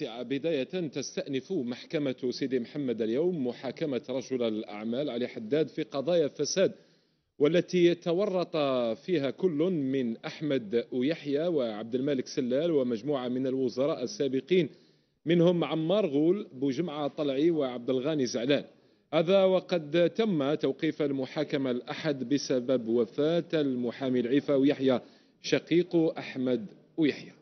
بداية تستأنف محكمة سيدي محمد اليوم محاكمة رجل الأعمال علي حداد في قضايا فساد والتي تورط فيها كل من أحمد ويحيى وعبد الملك سلال ومجموعة من الوزراء السابقين منهم عمار غول بوجمعة طلعي وعبد الغاني زعلان هذا وقد تم توقيف المحاكمة الأحد بسبب وفاة المحامي العفا ويحيى شقيق أحمد ويحيى